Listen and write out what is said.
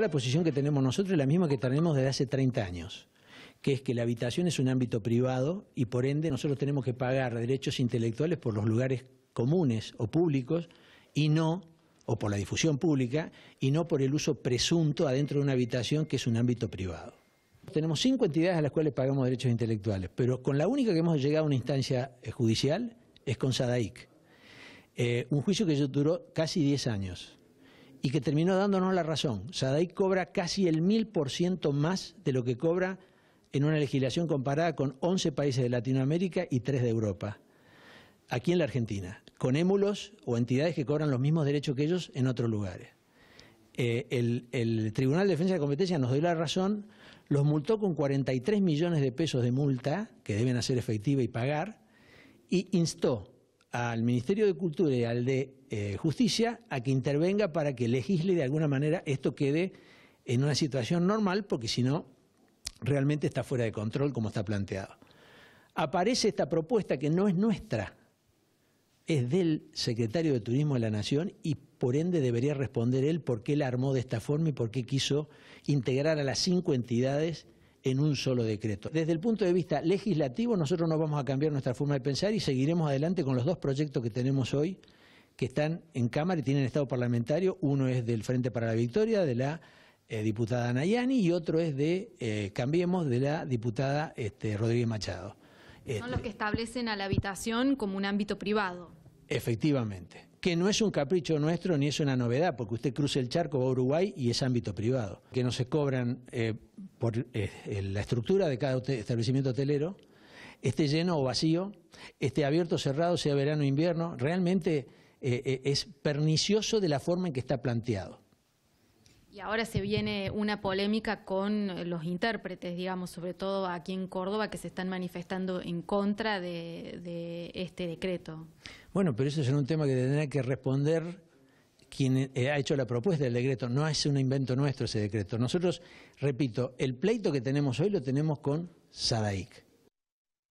la posición que tenemos nosotros es la misma que tenemos desde hace 30 años, que es que la habitación es un ámbito privado y por ende nosotros tenemos que pagar derechos intelectuales por los lugares comunes o públicos y no o por la difusión pública y no por el uso presunto adentro de una habitación que es un ámbito privado. Tenemos cinco entidades a las cuales pagamos derechos intelectuales, pero con la única que hemos llegado a una instancia eh, judicial es con Sadaic, eh, un juicio que duró casi 10 años y que terminó dándonos la razón. Sadai cobra casi el mil por ciento más de lo que cobra en una legislación comparada con 11 países de Latinoamérica y 3 de Europa. Aquí en la Argentina, con émulos o entidades que cobran los mismos derechos que ellos en otros lugares. Eh, el, Tribunal de Defensa de la Competencia nos dio la razón, los multó con 43 millones de pesos de multa que deben hacer efectiva y pagar, y instó al Ministerio de Cultura y al de eh, Justicia a que intervenga para que legisle de alguna manera esto quede en una situación normal, porque si no, realmente está fuera de control como está planteado. Aparece esta propuesta que no es nuestra, es del secretario de Turismo de la Nación y por ende debería responder él por qué la armó de esta forma y por qué quiso integrar a las cinco entidades en un solo decreto. Desde el punto de vista legislativo, nosotros no vamos a cambiar nuestra forma de pensar y seguiremos adelante con los dos proyectos que tenemos hoy, que están en Cámara y tienen estado parlamentario. Uno es del Frente para la Victoria, de la eh, diputada Nayani, y otro es de eh, Cambiemos, de la diputada este, Rodríguez Machado. Son los este. que establecen a la habitación como un ámbito privado. Efectivamente, que no es un capricho nuestro ni es una novedad, porque usted cruza el charco, a Uruguay y es ámbito privado, que no se cobran... Eh, por eh, eh, la estructura de cada establecimiento hotelero, esté lleno o vacío, esté abierto o cerrado, sea verano o invierno, realmente eh, es pernicioso de la forma en que está planteado. Y ahora se viene una polémica con los intérpretes, digamos, sobre todo aquí en Córdoba, que se están manifestando en contra de, de este decreto. Bueno, pero eso es un tema que tendría que responder quien eh, ha hecho la propuesta del decreto, no es un invento nuestro ese decreto. Nosotros, repito, el pleito que tenemos hoy lo tenemos con Sadaik.